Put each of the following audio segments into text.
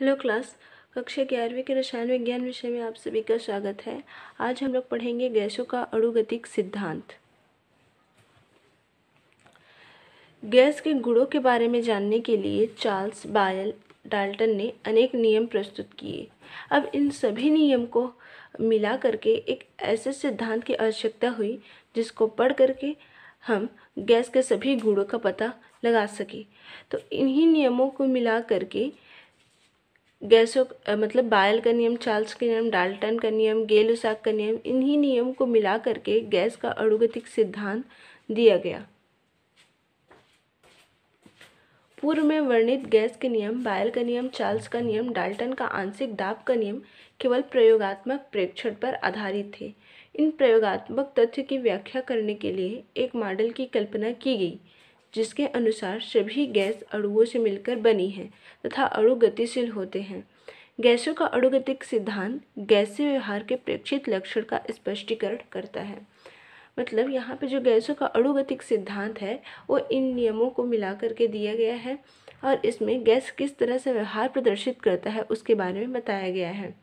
hello class कक्षा ग्यारहवीं के रसायन विज्ञान विषय में आप सभी का स्वागत है आज हम लोग पढ़ेंगे गैसों का अणुगतिक सिद्धांत गैस के गुणों के बारे में जानने के लिए चार्ल्स बायल डाल्टन ने अनेक नियम प्रस्तुत किए अब इन सभी नियम को मिला करके एक ऐसे सिद्धांत की आवश्यकता हुई जिसको पढ़ करके हम गैस के सभी गुणों का पता लगा सके तो इन्हीं नियमों को मिला करके गैसों मतलब बायल का नियम चार्ल्स का नियम डाल्टन का नियम गेल का नियम इन्हीं नियम को मिला करके गैस का अणुगतिक सिद्धांत दिया गया पूर्व में वर्णित गैस के नियम बायल का नियम चार्ल्स का नियम डाल्टन का आंशिक दाब का नियम केवल प्रयोगात्मक प्रेक्षण पर आधारित थे इन प्रयोगात्मक तथ्य की व्याख्या करने के लिए एक मॉडल की कल्पना की गई जिसके अनुसार सभी गैस अणुओं से मिलकर बनी है तथा अणु गतिशील होते हैं गैसों का अणुगतिक सिद्धांत गैसीय व्यवहार के प्रेक्षित लक्षण का स्पष्टीकरण करता है मतलब यहाँ पे जो गैसों का अणुगतिक सिद्धांत है वो इन नियमों को मिला करके दिया गया है और इसमें गैस किस तरह से व्यवहार प्रदर्शित करता है उसके बारे में बताया गया है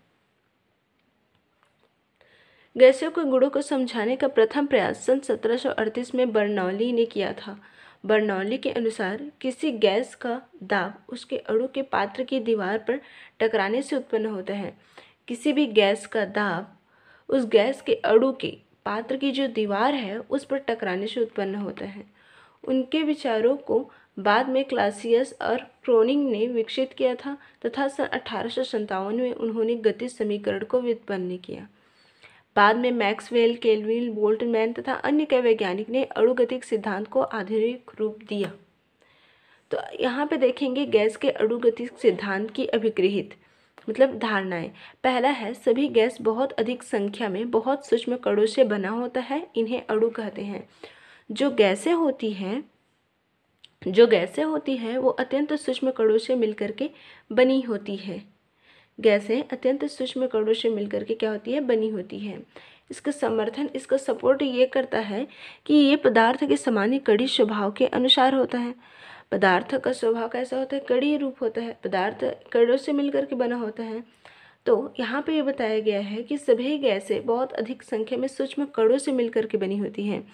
गैसों के गुणों को समझाने का प्रथम प्रयास सन 1738 में बर्नौली ने किया था बर्नौली के अनुसार किसी गैस का दाब उसके अड़ू के पात्र की दीवार पर टकराने से उत्पन्न होता है किसी भी गैस का दाब उस गैस के अड़ू के पात्र की जो दीवार है उस पर टकराने से उत्पन्न होता है उनके विचारों को बाद में क्लासियस और क्रोनिंग ने विकसित किया था तथा सन अठारह में उन्होंने गति समीकरण को व्युत्पन्न किया बाद में मैक्सवेल केलविन बोल्टमैन तथा अन्य कई वैज्ञानिक ने अणुगतिक सिद्धांत को आधुनिक रूप दिया तो यहाँ पे देखेंगे गैस के अणुगतिक सिद्धांत की अभिगृहित मतलब धारणाएं पहला है सभी गैस बहुत अधिक संख्या में बहुत सूक्ष्म कणों से बना होता है इन्हें अणु कहते हैं जो गैसें होती हैं जो गैसें होती हैं वो अत्यंत सूक्ष्म कणों से मिलकर के बनी होती है गैसें अत्यंत सूक्ष्म कणों से मिलकर के क्या होती है बनी होती है इसका समर्थन इसका सपोर्ट ये करता है कि ये पदार्थ के सामान्य कड़ी स्वभाव के अनुसार होता है पदार्थ का स्वभाव कैसा होता है कड़ी रूप होता है पदार्थ कड़ों से मिलकर के बना होता है तो यहाँ पे ये बताया गया है कि सभी गैसें बहुत अधिक संख्या में सूक्ष्म कड़ों से मिलकर के बनी होती हैं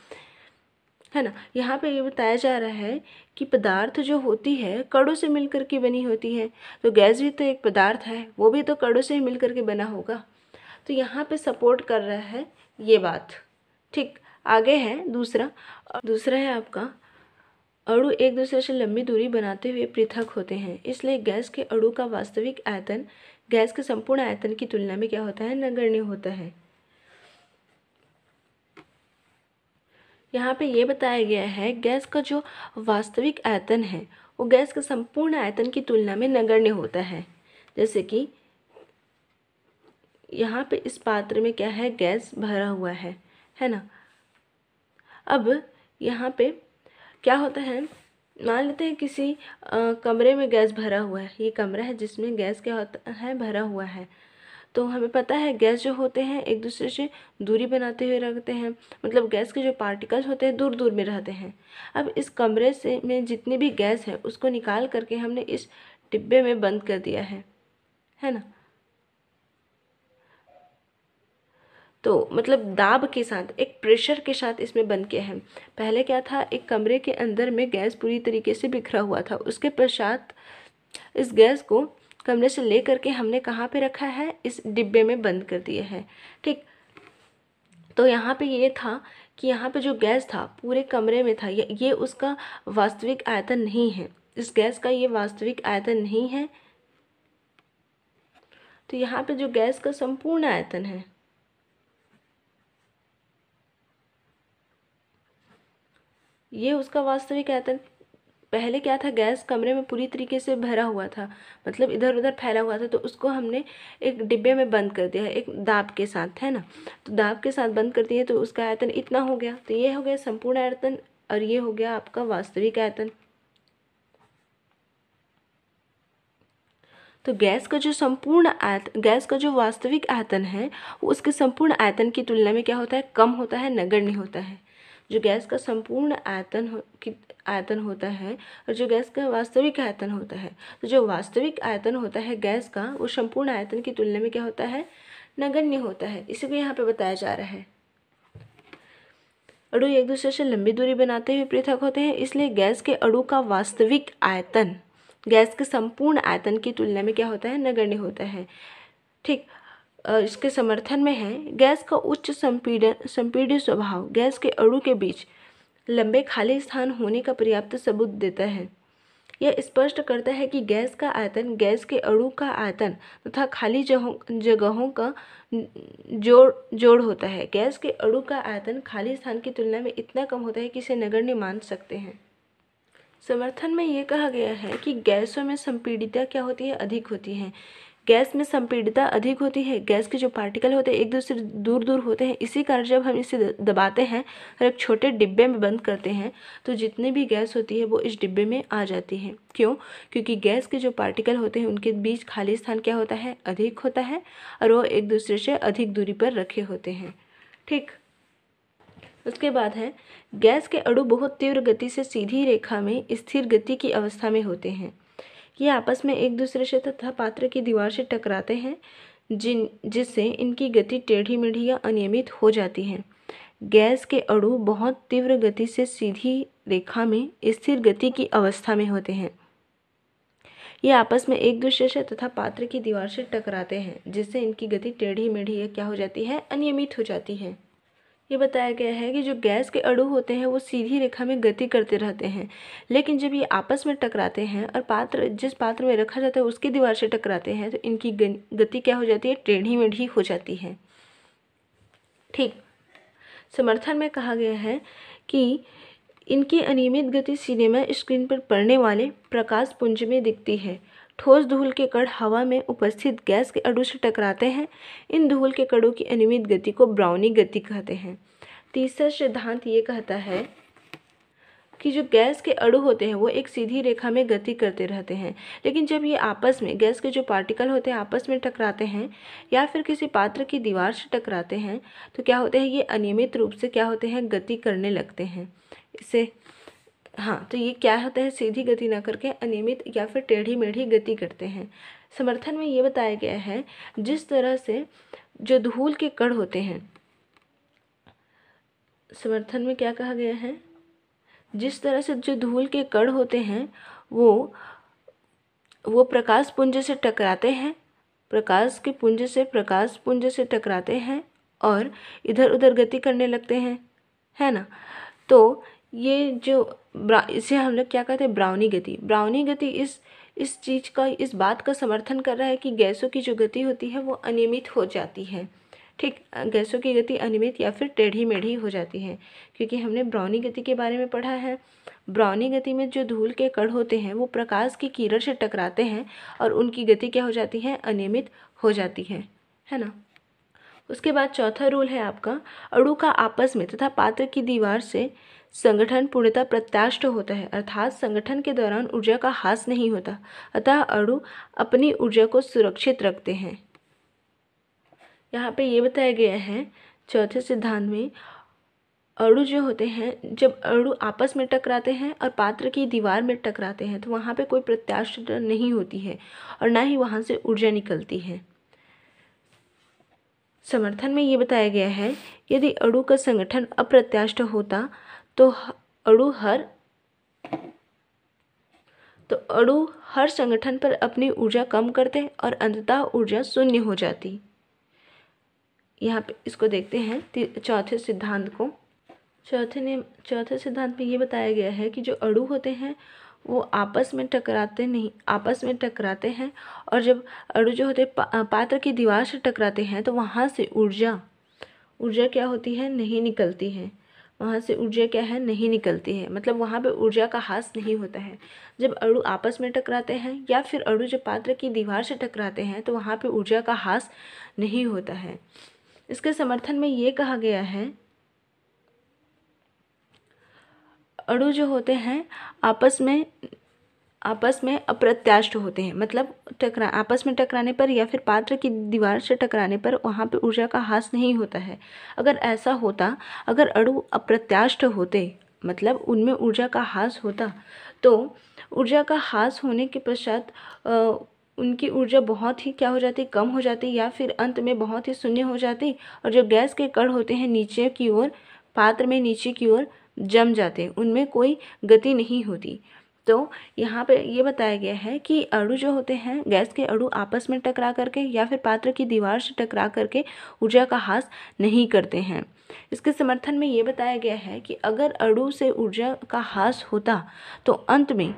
है ना यहाँ पे ये बताया जा रहा है कि पदार्थ जो होती है कड़ों से मिल कर के बनी होती है तो गैस भी तो एक पदार्थ है वो भी तो कड़ों से ही मिल कर के बना होगा तो यहाँ पे सपोर्ट कर रहा है ये बात ठीक आगे है दूसरा दूसरा है आपका अड़ू एक दूसरे से लंबी दूरी बनाते हुए पृथक होते हैं इसलिए गैस के अड़ू का वास्तविक आयतन गैस के संपूर्ण आयतन की तुलना में क्या होता है नगण्य होता है यहाँ पे ये बताया गया है गैस का जो वास्तविक आयतन है वो गैस के संपूर्ण आयतन की तुलना में नगण्य होता है जैसे कि यहाँ पे इस पात्र में क्या है गैस भरा हुआ है है ना अब यहाँ पे क्या होता है मान लेते हैं किसी आ, कमरे में गैस भरा हुआ है ये कमरा है जिसमें गैस क्या होता है भरा हुआ है तो हमें पता है गैस जो होते हैं एक दूसरे से दूरी बनाते हुए रखते हैं मतलब गैस के जो पार्टिकल्स होते हैं दूर दूर में रहते हैं अब इस कमरे से में जितनी भी गैस है उसको निकाल करके हमने इस डिब्बे में बंद कर दिया है है ना तो मतलब दाब के साथ एक प्रेशर के साथ इसमें बंद किया है पहले क्या था एक कमरे के अंदर में गैस पूरी तरीके से बिखरा हुआ था उसके पश्चात इस गैस को तो हमने उसे ले करके हमने कहाँ पे रखा है इस डिब्बे में बंद कर दिया है ठीक तो यहाँ पे ये था कि यहाँ पे जो गैस था पूरे कमरे में था ये ये उसका वास्तविक आयतन नहीं है इस गैस का ये वास्तविक आयतन नहीं है तो यहाँ पे जो गैस का संपूर्ण आयतन है ये उसका वास्तविक आयतन पहले क्या था गैस कमरे में पूरी तरीके से भरा हुआ था मतलब इधर उधर फैला हुआ था तो उसको हमने एक डिब्बे में बंद कर दिया है एक दाब के साथ है ना तो दाब के साथ बंद कर दिए तो उसका आयतन इतना हो गया तो ये हो गया संपूर्ण आयतन और ये हो गया आपका वास्तविक आयतन तो गैस का जो संपूर्ण आयत गैस का जो वास्तविक आयतन है वो उसके संपूर्ण आयतन की तुलना में क्या होता है कम होता है नगण्य होता है जो गैस का संपूर्ण आयतन हो की आयतन होता है और जो गैस का वास्तविक आयतन होता है तो जो वास्तविक आयतन होता है गैस का वो संपूर्ण आयतन की तुलना में क्या होता है नगण्य होता है इसी को यहाँ पर बताया जा रहा है अड़ु एक दूसरे से लंबी दूरी बनाते हुए पृथक होते हैं इसलिए गैस के अड़ु का वास्तविक आयतन गैस के संपूर्ण आयतन की तुलना में क्या होता है नगण्य होता है ठीक इसके समर्थन में है गैस का उच्च संपीडन संपीडित स्वभाव गैस के अणु के बीच लंबे खाली स्थान होने का पर्याप्त सबूत देता है यह स्पष्ट करता है कि गैस का आयतन गैस के अणु का आयतन तथा खाली जगहों का जोड़ जोड़ होता है गैस के अणु का आयतन खाली स्थान की तुलना में इतना कम होता है कि इसे नगण्य मान सकते हैं समर्थन में ये कहा गया है कि गैसों में संपीडिता क्या होती है अधिक होती है गैस में संपीड़ता अधिक होती है गैस के जो पार्टिकल होते हैं एक दूसरे दूर दूर होते हैं इसी कारण जब हम इसे दबाते हैं और एक छोटे डिब्बे में बंद करते हैं तो जितनी भी गैस होती है वो इस डिब्बे में आ जाती है क्यों क्योंकि गैस के जो पार्टिकल होते हैं उनके बीच खाली स्थान क्या होता है अधिक होता है और वो एक दूसरे से अधिक दूरी पर रखे होते हैं ठीक उसके बाद है गैस के अड़ू बहुत तीव्र गति से सीधी रेखा में स्थिर गति की अवस्था में होते हैं ये आपस में एक दूसरे से तथा पात्र की दीवार से टकराते हैं जिन जिससे इनकी गति टेढ़ी मेढ़ी या अनियमित हो जाती है गैस के अणु बहुत तीव्र गति से सीधी रेखा में स्थिर गति की अवस्था में होते हैं ये आपस में एक दूसरे से तथा पात्र की दीवार से टकराते हैं जिससे इनकी गति टेढ़ी मेढ़ी या क्या हो जाती है अनियमित हो जाती है ये बताया गया है कि जो गैस के अड़ु होते हैं वो सीधी रेखा में गति करते रहते हैं लेकिन जब ये आपस में टकराते हैं और पात्र जिस पात्र में रखा जाता है उसकी दीवार से टकराते हैं तो इनकी गति क्या हो जाती है टेढ़ी मेढ़ी हो जाती है ठीक समर्थन में कहा गया है कि इनकी अनियमित गति सिनेमा स्क्रीन पर पड़ने वाले प्रकाश पुंज में दिखती है ठोस धूल के कण हवा में उपस्थित गैस के अड़ू से टकराते हैं इन धूल के कणों की अनियमित गति को ब्राउनी गति कहते हैं तीसरा सिद्धांत ये कहता है कि जो गैस के अड़ू होते हैं वो एक सीधी रेखा में गति करते रहते हैं लेकिन जब ये आपस में गैस के जो पार्टिकल होते हैं आपस में टकराते हैं या फिर किसी पात्र की दीवार से टकराते हैं तो क्या होते हैं ये अनियमित रूप से क्या होते हैं गति करने लगते हैं इसे हाँ तो ये क्या होता है सीधी गति ना करके अनियमित या फिर टेढ़ी मेढ़ी गति करते हैं समर्थन में ये बताया गया है जिस तरह से जो धूल के कण होते हैं समर्थन में क्या कहा गया है जिस तरह से जो धूल के कण होते हैं वो वो प्रकाश पुंज से टकराते हैं प्रकाश के पुंज से प्रकाश पुंज से टकराते हैं और इधर उधर गति करने लगते हैं है ना तो ये जो इसे हम लोग क्या कहते हैं ब्राउनी गति ब्राउनी गति इस इस चीज़ का इस बात का समर्थन कर रहा है कि गैसों की जो गति होती है वो अनियमित हो जाती है ठीक गैसों की गति अनियमित या फिर टेढ़ी मेढ़ी हो जाती है क्योंकि हमने ब्राउनी गति के बारे में पढ़ा है ब्राउनी गति में जो धूल के कण होते हैं वो प्रकाश की किरण से टकराते हैं और उनकी गति क्या हो जाती है अनियमित हो जाती है है ना उसके बाद चौथा रूल है आपका अणु का आपस में तथा पात्र की दीवार से संगठन पूर्णतः प्रत्याष्ट होता है अर्थात संगठन के दौरान ऊर्जा का हास नहीं होता अतः अणु अपनी ऊर्जा को सुरक्षित रखते हैं यहाँ पे ये बताया गया है चौथे सिद्धांत में अणु जो होते हैं जब अणु आपस में टकराते हैं और पात्र की दीवार में टकराते हैं तो वहाँ पे कोई प्रत्याश नहीं होती है और ना ही वहाँ से ऊर्जा निकलती है समर्थन में ये बताया गया है यदि अणु का संगठन अप्रत्याष्ट होता तो अड़ू हर तो अड़ू हर संगठन पर अपनी ऊर्जा कम करते हैं और अंततः ऊर्जा शून्य हो जाती यहाँ पे इसको देखते हैं चौथे सिद्धांत को चौथे ने चौथे सिद्धांत में ये बताया गया है कि जो अड़ू होते हैं वो आपस में टकराते नहीं आपस में टकराते हैं और जब अड़ू जो होते पा, पात्र की दीवार से टकराते हैं तो वहाँ से ऊर्जा ऊर्जा क्या होती है नहीं निकलती है वहाँ से ऊर्जा क्या है नहीं निकलती है मतलब वहाँ पे ऊर्जा का हास नहीं होता है जब अड़ू आपस में टकराते हैं या फिर अड़ू जब पात्र की दीवार से टकराते हैं तो वहाँ पे ऊर्जा का हास नहीं होता है इसके समर्थन में ये कहा गया है अड़ू जो होते हैं आपस में आपस में अप्रत्याष्ट होते हैं मतलब टकरा आपस में टकराने पर या फिर पात्र की दीवार से टकराने पर वहाँ पे ऊर्जा का हास नहीं होता है अगर ऐसा होता अगर अड़ु अप्रत्याष्ट होते मतलब उनमें ऊर्जा का हास होता तो ऊर्जा का हास होने के पश्चात उनकी ऊर्जा बहुत ही क्या हो जाती कम हो जाती या फिर अंत में बहुत ही शून्य हो जाती और जो गैस के कड़ होते हैं नीचे की ओर पात्र में नीचे की ओर जम जाते उनमें कोई गति नहीं होती तो यहाँ पे ये बताया गया है कि अड़ु जो होते हैं गैस के अड़ु आपस में टकरा करके या फिर पात्र की दीवार से टकरा करके ऊर्जा का हास नहीं करते हैं इसके समर्थन में ये बताया गया है कि अगर अड़ु से ऊर्जा का हास होता तो अंत में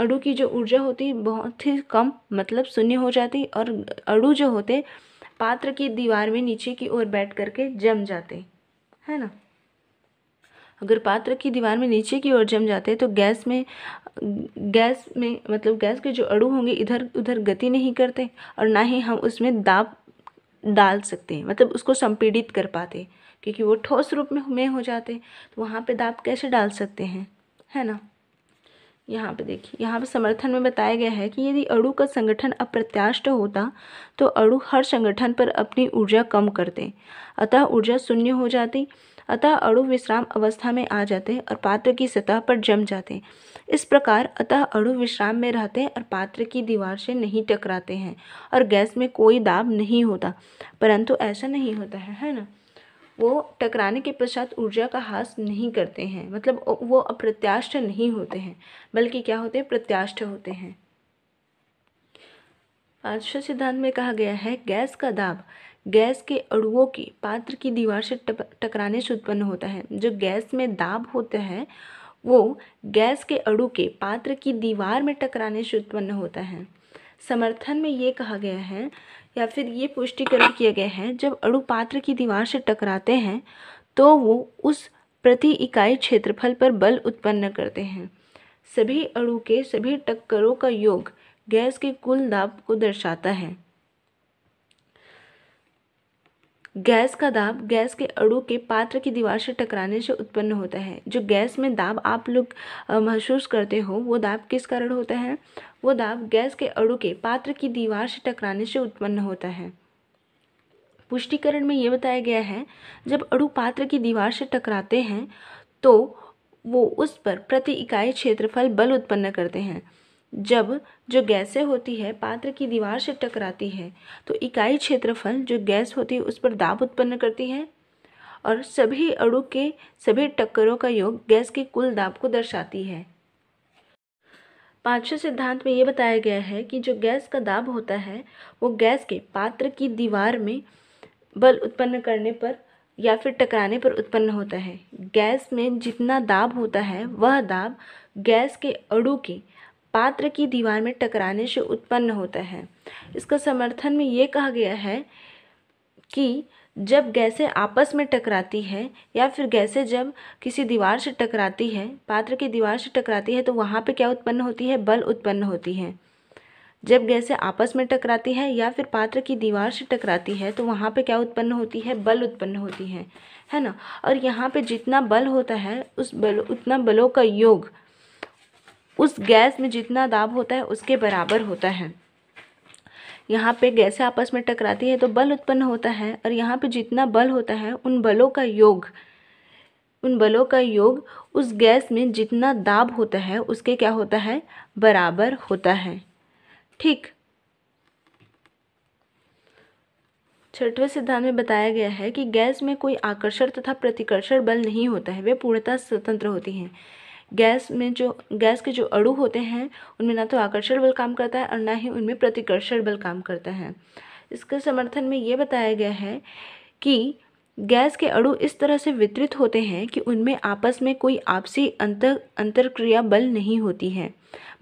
अड़ू की जो ऊर्जा होती बहुत ही कम मतलब शून्य हो जाती और अड़ू जो होते पात्र की दीवार में नीचे की ओर बैठ करके जम जाते है ना अगर पात्र की दीवार में नीचे की ओर जम जाते हैं तो गैस में गैस में मतलब गैस के जो अड़ू होंगे इधर उधर गति नहीं करते और ना ही हम उसमें दाब डाल सकते हैं मतलब उसको संपीड़ित कर पाते क्योंकि वो ठोस रूप में हमें हो जाते तो वहाँ पे दाब कैसे डाल सकते हैं है ना यहाँ पे देखिए यहाँ पे समर्थन में बताया गया है कि यदि अड़ू का संगठन अप्रत्याष्ट होता तो अड़ू हर संगठन पर अपनी ऊर्जा कम करते अतः ऊर्जा शून्य हो जाती अतः अणु विश्राम अवस्था में आ जाते हैं और पात्र की सतह पर जम जाते हैं इस प्रकार अतः अणु विश्राम में रहते हैं और पात्र की दीवार से नहीं टकराते हैं और गैस में कोई दाब नहीं होता परंतु ऐसा नहीं होता है है ना वो टकराने के पश्चात ऊर्जा का हास नहीं करते हैं मतलब वो अप्रत्याष्ट नहीं होते हैं बल्कि क्या होते हैं प्रत्याष्ट होते हैं पांचवें सिद्धांत में कहा गया है गैस का दाब गैस के अड़ुओं के पात्र की दीवार से टकराने से उत्पन्न होता है जो गैस में दाब होता है वो गैस के अड़ु के पात्र की दीवार में टकराने से उत्पन्न होता है समर्थन में ये कहा गया है या फिर ये पुष्टिकरण किया गया है जब अड़ु पात्र की दीवार से टकराते हैं तो वो उस प्रति इकाई क्षेत्रफल पर बल उत्पन्न करते हैं सभी अड़ु के सभी टक्करों का योग गैस के कुल दाब को दर्शाता है गैस का दाब गैस के अड़ू के पात्र की दीवार से टकराने से उत्पन्न होता है जो गैस में दाब आप लोग महसूस करते हो वो दाब किस कारण होता है वो दाब गैस के अड़ू के पात्र की दीवार से टकराने से उत्पन्न होता है पुष्टिकरण में ये बताया गया है जब अड़ू पात्र की दीवार से टकराते हैं तो वो उस पर प्रति इकाई क्षेत्रफल बल उत्पन्न करते हैं जब जो गैसें होती है पात्र की दीवार से टकराती है तो इकाई क्षेत्रफल जो गैस होती है उस पर दाब उत्पन्न करती है और सभी अड़ु के सभी टक्करों का योग गैस के कुल दाब को दर्शाती है पांचवें सिद्धांत में ये बताया गया है कि जो गैस का दाब होता है वो गैस के पात्र की दीवार में बल उत्पन्न करने पर या फिर टकराने पर उत्पन्न होता है गैस में जितना दाब होता है वह दाब गैस के अड़ू के पात्र की दीवार में टकराने से उत्पन्न होता है इसका समर्थन में ये कहा गया है कि जब गैसें आपस में टकराती है या फिर गैसें जब किसी दीवार से टकराती है पात्र की दीवार से टकराती है तो वहाँ पे क्या उत्पन्न होती है बल उत्पन्न होती है जब गैसें आपस में टकराती है या फिर पात्र की दीवार से टकराती है तो वहाँ पे क्या उत्पन्न होती है बल उत्पन्न होती है है ना और यहाँ पे जितना बल होता है उस बल उतना बलों का योग उस गैस में जितना दाब होता है उसके बराबर होता है यहाँ पे गैसें आपस में टकराती है तो बल उत्पन्न होता है और यहाँ पे जितना बल होता है उन बलों का योग उन बलों का योग उस गैस में जितना दाब होता है उसके क्या होता है बराबर होता है ठीक छठवें सिद्धांत में बताया गया है कि गैस में कोई आकर्षण तथा प्रतिकर्षण बल नहीं होता है वे पूर्णतः स्वतंत्र होती हैं गैस में जो गैस के जो अड़ू होते हैं उनमें ना तो आकर्षण बल काम करता है और ना ही उनमें प्रतिकर्षण बल काम करता है इसके समर्थन में ये बताया गया है कि गैस के अड़ू इस तरह से वितरित होते हैं कि उनमें आपस में कोई आपसी अंतर अंतरक्रिया बल नहीं होती है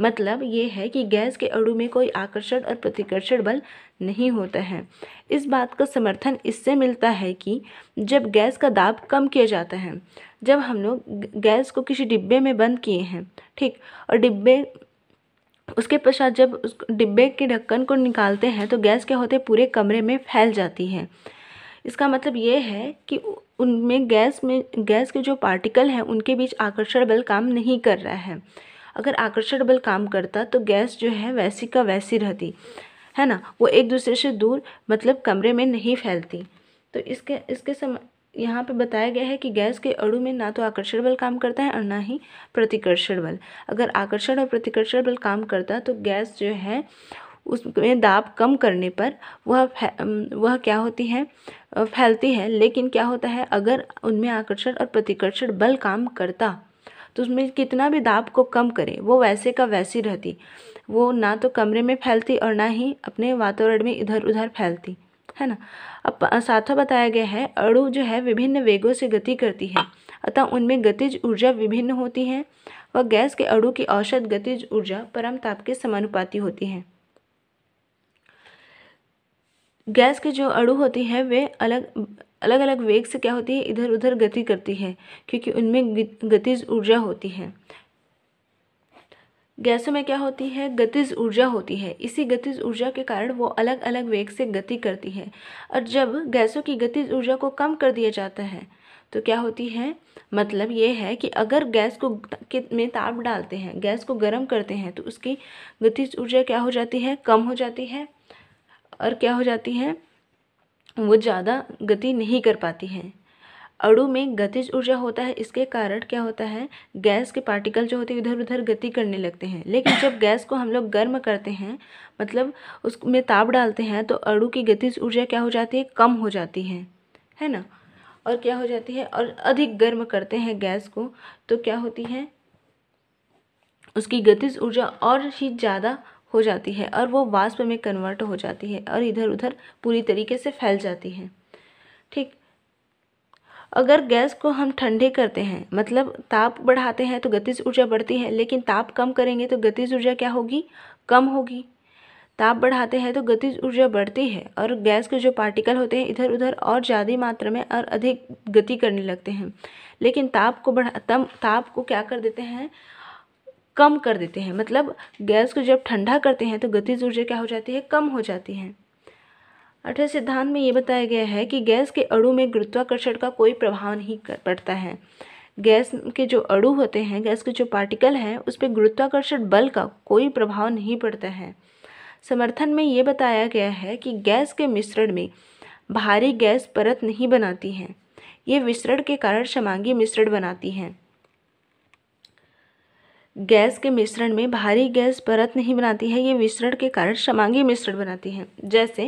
मतलब ये है कि गैस के अणु में कोई आकर्षण और प्रतिकर्षण बल नहीं होता है इस बात का समर्थन इससे मिलता है कि जब गैस का दाब कम किया जाता है जब हम लोग गैस को किसी डिब्बे में बंद किए हैं ठीक और डिब्बे उसके पश्चात जब उस डिब्बे के ढक्कन को निकालते हैं तो गैस क्या होते पूरे कमरे में फैल जाती है इसका मतलब ये है कि उनमें गैस में गैस के जो पार्टिकल हैं उनके बीच आकर्षण बल काम नहीं कर रहा है अगर आकर्षण बल काम करता तो गैस जो है वैसी का वैसी रहती है ना वो एक दूसरे से दूर मतलब कमरे में नहीं फैलती तो इसके इसके सम यहाँ पे बताया गया है कि गैस के अड़ू में ना तो आकर्षण बल काम करता है और ना ही प्रतिकर्षण बल अगर आकर्षण और प्रतिकर्षण बल काम करता तो गैस जो है उसमें दाब कम करने पर वह वह क्या होती है फैलती है लेकिन क्या होता है अगर उनमें आकर्षण और प्रतिकर्षण बल काम करता तो उसमें कितना भी दाब को कम करे वो वैसे का वैसी रहती वो ना तो कमरे में फैलती और ना ही अपने वातावरण में इधर उधर फैलती है ना अब साथों बताया गया है अड़ु जो है विभिन्न वेगों से गति करती है अतः उनमें गतिज ऊर्जा विभिन्न होती है व गैस के अड़ु की औसत गतिज ऊर्जा परम ताप के समानुपाती होती है गैस के जो अड़ु होती है वे अलग अलग अलग वेग से क्या होती है इधर उधर गति करती है क्योंकि उनमें गतिज ऊर्जा होती है गैसों में क्या होती है गतिज ऊर्जा होती है इसी गतिज ऊर्जा के कारण वो अलग अलग वेग से गति करती है और जब गैसों की गतिज ऊर्जा को कम कर दिया जाता है तो क्या होती है मतलब ये है कि अगर गैस को में ताप डालते हैं गैस को गर्म करते हैं तो उसकी गतिज ऊर्जा क्या हो जाती है कम हो जाती है और क्या हो जाती है वो ज़्यादा गति नहीं कर पाती हैं अड़ु में गतिज ऊर्जा होता है इसके कारण क्या होता है गैस के पार्टिकल जो होते हैं इधर उधर गति करने लगते हैं लेकिन जब गैस को हम लोग गर्म करते हैं मतलब उसमें ताप डालते हैं तो अड़ू की गतिज ऊर्जा क्या हो जाती है कम हो जाती है है ना और क्या हो जाती है और अधिक गर्म करते हैं गैस को तो क्या होती है उसकी गतिज ऊर्जा और ही ज़्यादा हो जाती है और वो वाष्प में कन्वर्ट हो जाती है और इधर उधर पूरी तरीके से फैल जाती है ठीक अगर गैस को हम ठंडे करते हैं मतलब ताप बढ़ाते हैं तो गतिज ऊर्जा बढ़ती है लेकिन ताप कम करेंगे तो गतिज ऊर्जा क्या होगी कम होगी ताप बढ़ाते हैं तो गतिज ऊर्जा बढ़ती है और गैस के जो पार्टिकल होते हैं इधर उधर और ज़्यादा मात्रा में और अधिक गति करने लगते हैं लेकिन ताप को बढ़ा तम ताप को क्या कर देते हैं कम कर देते हैं मतलब गैस को जब ठंडा करते हैं तो गतिज ऊर्जा क्या हो जाती है कम हो जाती है अठारह सिद्धांत में ये बताया गया है कि गैस के अड़ू में गुरुत्वाकर्षण का कोई प्रभाव नहीं पड़ता है गैस के जो अड़ू होते हैं गैस के जो पार्टिकल हैं उस पर गुरुत्वाकर्षण बल का कोई प्रभाव नहीं पड़ता है समर्थन में ये बताया गया है कि गैस के मिश्रण में भारी गैस परत नहीं बनाती हैं ये मिश्रण के कारण समांगी मिश्रण बनाती हैं गैस के मिश्रण में भारी गैस परत नहीं बनाती है ये मिश्रण के कारण समांगी मिश्रण बनाती है जैसे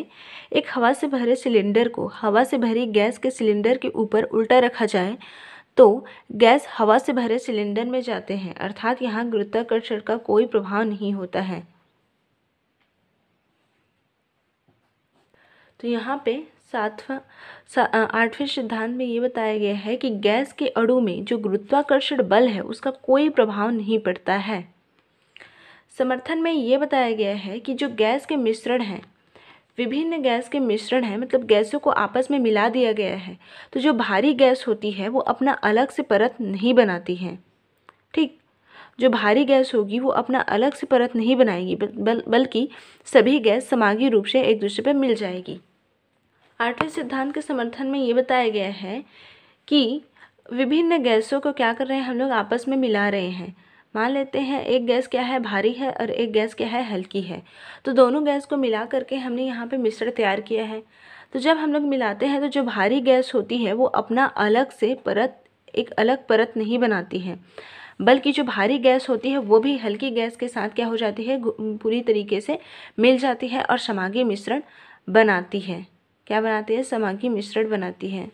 एक हवा से भरे सिलेंडर को हवा से भरी गैस के सिलेंडर के ऊपर उल्टा रखा जाए तो गैस हवा से भरे सिलेंडर में जाते हैं अर्थात यहाँ गुरुत्वाकर्षण का कोई प्रभाव नहीं होता है तो यहाँ पे सातवां सा, आठवें सिद्धांत में ये बताया गया है कि गैस के अणु में जो गुरुत्वाकर्षण बल है उसका कोई प्रभाव नहीं पड़ता है समर्थन में ये बताया गया है कि जो गैस के मिश्रण हैं विभिन्न गैस के मिश्रण हैं मतलब गैसों को आपस में मिला दिया गया है तो जो भारी गैस होती है वो अपना अलग से परत नहीं बनाती है ठीक जो भारी गैस होगी वो अपना अलग से परत नहीं बनाएगी बल्कि सभी गैस समागी रूप से एक दूसरे पर मिल जाएगी आठवें सिद्धांत के समर्थन में ये बताया गया है कि विभिन्न गैसों को क्या कर रहे हैं हम लोग आपस में मिला रहे हैं मान लेते हैं एक गैस क्या है भारी है और एक गैस क्या है हल्की है तो दोनों गैस को मिला करके हमने यहाँ पे मिश्रण तैयार किया है तो जब हम लोग मिलाते हैं तो जो भारी गैस होती है वो अपना अलग से परत एक अलग परत नहीं बनाती है बल्कि जो भारी गैस होती है वो भी हल्की गैस के साथ क्या हो जाती है पूरी तरीके से मिल जाती है और समागी मिश्रण बनाती है क्या बनाती है समाघी मिश्रण बनाती है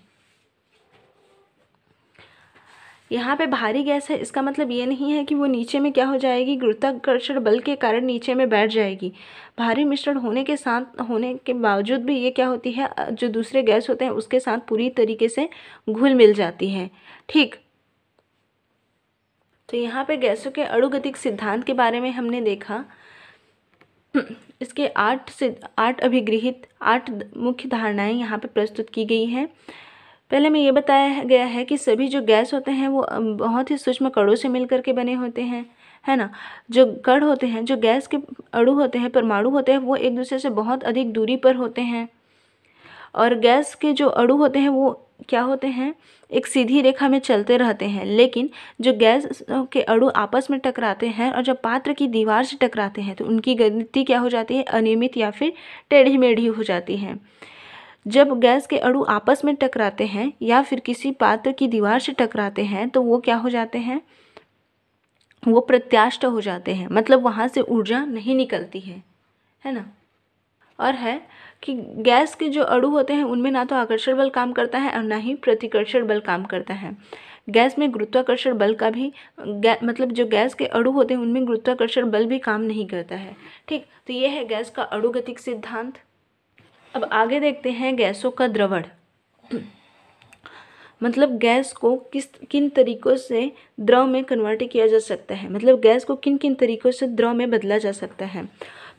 यहाँ पे भारी गैस है इसका मतलब ये नहीं है कि वो नीचे में क्या हो जाएगी गुरुत्वाकर्षण बल के कारण नीचे में बैठ जाएगी भारी मिश्रण होने के साथ होने के बावजूद भी ये क्या होती है जो दूसरे गैस होते हैं उसके साथ पूरी तरीके से घुल मिल जाती है ठीक तो यहाँ पे गैसों के अणुगतिक सिद्धांत के बारे में हमने देखा इसके आठ से आठ अभिगृहित आठ मुख्य धारणाएं यहाँ पर प्रस्तुत की गई हैं पहले में ये बताया गया है कि सभी जो गैस होते हैं वो बहुत ही सूक्ष्म कणों से मिलकर के बने होते हैं है ना जो कण होते हैं जो गैस के अणु होते हैं परमाणु होते हैं वो एक दूसरे से बहुत अधिक दूरी पर होते हैं और गैस के जो अड़ू होते हैं वो क्या होते हैं एक सीधी रेखा में चलते रहते हैं लेकिन जो गैस के अड़ू आपस में टकराते हैं और जब पात्र की दीवार से टकराते हैं तो उनकी गति क्या हो जाती है अनियमित या फिर टेढ़ी मेढ़ी हो जाती है जब गैस के अड़ू आपस में टकराते हैं या फिर किसी पात्र की दीवार से टकराते हैं तो वो क्या हो जाते हैं वो प्रत्याष्ट हो जाते हैं मतलब वहाँ से ऊर्जा नहीं निकलती है है ना और है कि गैस के जो अड़ु होते हैं उनमें ना तो आकर्षण बल काम करता है और ना ही प्रतिकर्षण बल काम करता है गैस में गुरुत्वाकर्षण बल का भी मतलब जो गैस के अड़ु होते हैं उनमें गुरुत्वाकर्षण बल भी काम नहीं करता है ठीक तो ये है गैस का अणुगतिक सिद्धांत अब आगे देखते हैं गैसों का द्रवण मतलब गैस को किस किन तरीक़ों से द्रव में कन्वर्ट किया जा सकता है मतलब गैस को किन किन तरीक़ों से द्रव में बदला जा सकता है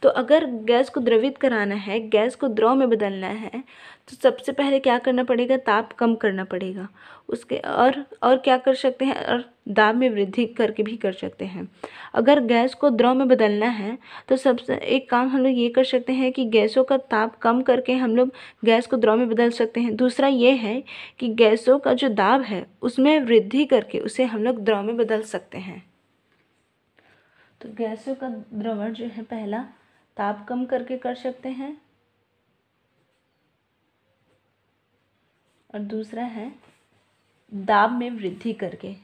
तो अगर गैस को द्रवित कराना है गैस को द्रव में बदलना है तो सबसे पहले क्या करना पड़ेगा ताप कम करना पड़ेगा उसके और और क्या कर सकते हैं और दाब में वृद्धि करके भी कर सकते हैं अगर गैस को द्रव में बदलना है तो सबसे एक काम हम लोग ये कर सकते हैं कि गैसों का ताप कम करके हम लोग गैस को द्रव में बदल सकते हैं दूसरा ये है कि गैसों का जो दाब है उसमें वृद्धि करके उसे हम लोग द्रव में बदल सकते हैं तो गैसों का द्रवण जो है पहला ताप कम करके कर सकते हैं और दूसरा है दाब में वृद्धि करके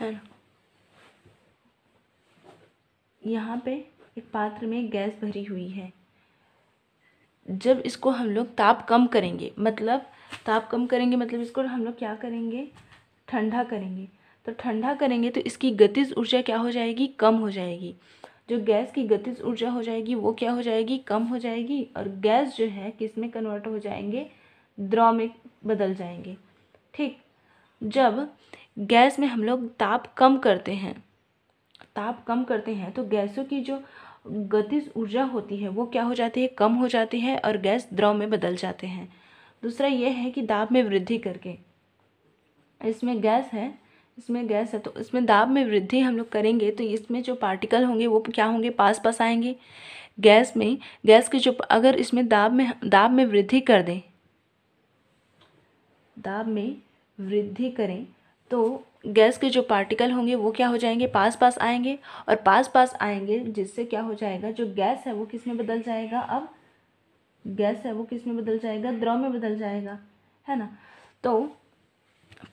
है यहाँ पे एक पात्र में गैस भरी हुई है जब इसको हम लोग ताप कम करेंगे मतलब ताप कम करेंगे मतलब इसको हम लोग क्या करेंगे ठंडा करेंगे तो ठंडा करेंगे तो इसकी गतिज ऊर्जा क्या हो जाएगी कम हो जाएगी जो गैस की गतिज ऊर्जा हो जाएगी वो क्या हो जाएगी कम हो जाएगी और गैस जो है किस में कन्वर्ट हो जाएंगे द्रव में बदल जाएंगे ठीक जब गैस में हम लोग ताप कम करते हैं ताप कम करते हैं तो गैसों की जो गतिज ऊर्जा होती है वो क्या हो जाती है कम हो जाती है और गैस द्रव में बदल जाते हैं दूसरा ये है कि दाब में वृद्धि करके इसमें गैस है इसमें गैस है तो इसमें दाब में वृद्धि हम लोग करेंगे तो इसमें जो पार्टिकल होंगे वो क्या होंगे पास पास आएंगे गैस में गैस के जो अगर इसमें दाब में दाब में वृद्धि कर दें दाब में वृद्धि करें तो गैस के जो पार्टिकल होंगे वो क्या हो जाएंगे पास पास आएंगे और पास पास आएंगे जिससे क्या हो जाएगा जो गैस है वो किस में बदल जाएगा अब गैस है वो किस में बदल जाएगा द्रव में बदल जाएगा है ना तो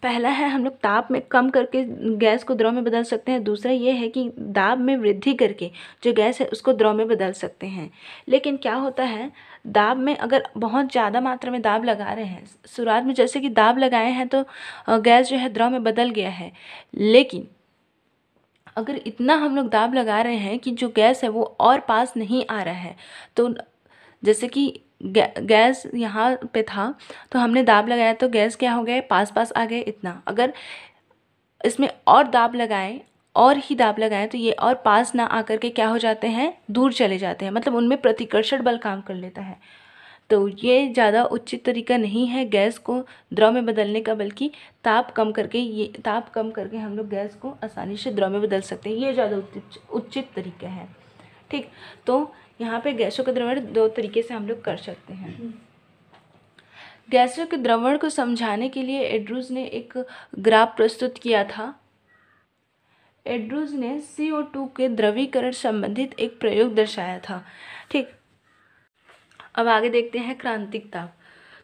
पहला है हम लोग ताप में कम करके गैस को द्रव में बदल सकते हैं दूसरा ये है कि दाब में वृद्धि करके जो गैस है उसको द्रव में बदल सकते हैं लेकिन क्या होता है दाब में अगर बहुत ज़्यादा मात्रा में दाब लगा रहे हैं शुरुआत में जैसे कि दाब लगाए हैं तो गैस जो है द्रव में बदल गया है लेकिन अगर इतना हम लोग दाब लगा रहे हैं कि जो गैस है वो और पास नहीं आ रहा है तो जैसे कि गैस यहाँ पे था तो हमने दाब लगाया तो गैस क्या हो गए पास पास आ गए इतना अगर इसमें और दाब लगाएं और ही दाब लगाएं तो ये और पास ना आकर के क्या हो जाते हैं दूर चले जाते हैं मतलब उनमें प्रतिकर्षण बल काम कर लेता है तो ये ज़्यादा उचित तरीका नहीं है गैस को द्रव में बदलने का बल्कि ताप कम करके ये ताप कम करके हम लोग गैस को आसानी से द्रव में बदल सकते हैं ये ज़्यादा उचित उचित तरीका है ठीक तो यहाँ पे गैसों का द्रवण दो तरीके से हम लोग कर सकते हैं गैसों के द्रवण को समझाने के लिए एड्रूज ने एक ग्राफ प्रस्तुत किया था एड्रूज ने CO2 के द्रवीकरण संबंधित एक प्रयोग दर्शाया था ठीक अब आगे देखते हैं क्रांतिक ताप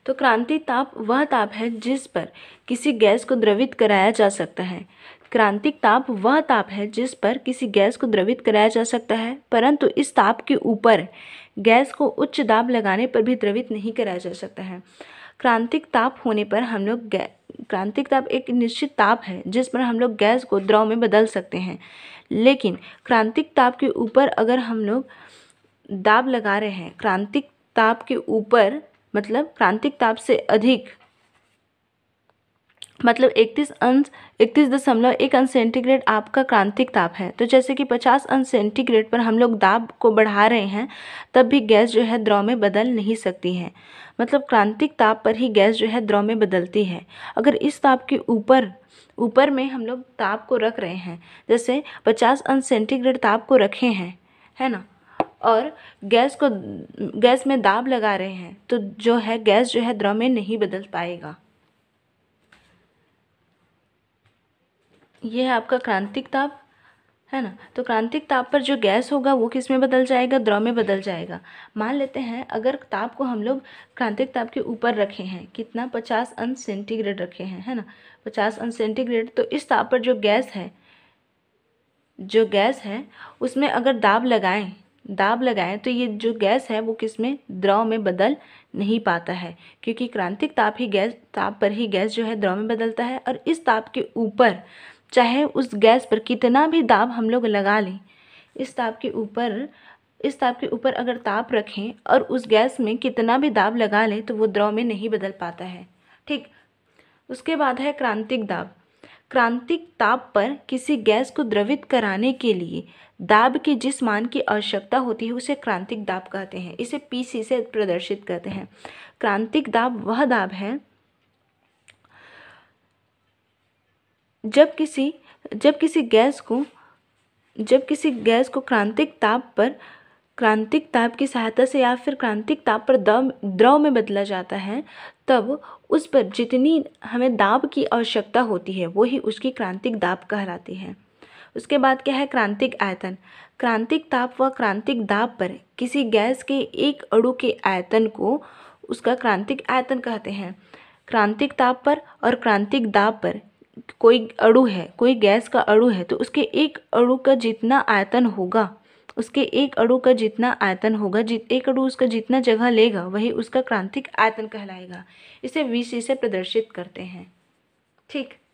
तो क्रांति ताप वह ताप है जिस पर किसी गैस को द्रवित कराया जा सकता है क्रांतिक ताप वह ताप है जिस पर किसी गैस को द्रवित कराया जा सकता है परंतु इस ताप के ऊपर गैस को उच्च दाब लगाने पर भी द्रवित नहीं कराया जा सकता है क्रांतिक ताप होने पर हम लोग क्रांतिक ताप एक निश्चित ताप है जिस पर हम लोग गैस को द्रव में बदल सकते हैं लेकिन क्रांतिक ताप के ऊपर अगर हम लोग दाब लगा रहे हैं क्रांतिक ताप के ऊपर मतलब क्रांतिक ताप से अधिक मतलब इकतीस अंश इकतीस दशमलव एक अंश सेंटीग्रेड आपका क्रांतिक ताप है तो जैसे कि पचास अंश सेंटीग्रेड पर हम लोग दाब को बढ़ा रहे हैं तब भी गैस जो है द्रव में बदल नहीं सकती है मतलब क्रांतिक ताप पर ही गैस जो है द्रव में बदलती है अगर इस ताप के ऊपर ऊपर में हम लोग ताप को रख रहे हैं जैसे पचास अंश सेंटीग्रेड ताप को रखे हैं है ना और गैस को गैस में दाब लगा रहे हैं तो जो है गैस जो है द्रव में नहीं बदल पाएगा ये है आपका क्रांतिक ताप है ना तो क्रांतिक ताप पर जो गैस होगा वो किस में बदल जाएगा द्रव में बदल जाएगा मान लेते हैं अगर ताप को हम लोग क्रांतिक ताप के ऊपर रखे हैं कितना पचास अंश सेंटीग्रेड रखे हैं है ना पचास अंश सेंटीग्रेड तो इस ताप पर जो गैस है जो गैस है उसमें अगर दाब लगाएं दाब लगाएं तो ये जो गैस है वो किस में द्रव में बदल नहीं पाता है क्योंकि क्रांतिक ताप ही गैस ताप पर ही गैस जो है द्रव में बदलता है और इस ताप के ऊपर चाहे उस गैस पर कितना भी दाब हम लोग लगा लें इस ताप के ऊपर इस ताप के ऊपर अगर ताप रखें और उस गैस में कितना भी दाब लगा लें तो वो द्रव में नहीं बदल पाता है ठीक उसके बाद है क्रांतिक दाब क्रांतिक ताप पर किसी गैस को द्रवित कराने के लिए दाब के जिस मान की आवश्यकता होती है उसे क्रांतिक दाब कहते हैं इसे पीसी से प्रदर्शित करते हैं क्रांतिक दाब वह दाब है जब किसी जब किसी गैस को जब किसी गैस को क्रांतिक ताप पर क्रांतिक ताप की सहायता से या फिर क्रांतिक ताप पर दम द्रव में बदला जाता है तब उस पर जितनी हमें दाब की आवश्यकता होती है वही उसकी क्रांतिक दाब कहलाती है उसके बाद क्या है क्रांतिक आयतन क्रांतिक ताप व क्रांतिक दाब पर किसी गैस के एक अड़ु के आयतन को उसका क्रांतिक आयतन कहते हैं क्रांतिक ताप पर और क्रांतिक दाब पर कोई अणु है कोई गैस का अणु है तो उसके एक अणु का जितना आयतन होगा उसके एक अणु का जितना आयतन होगा जित एक अणु उसका जितना जगह लेगा वही उसका क्रांतिक आयतन कहलाएगा इसे वी से प्रदर्शित करते हैं ठीक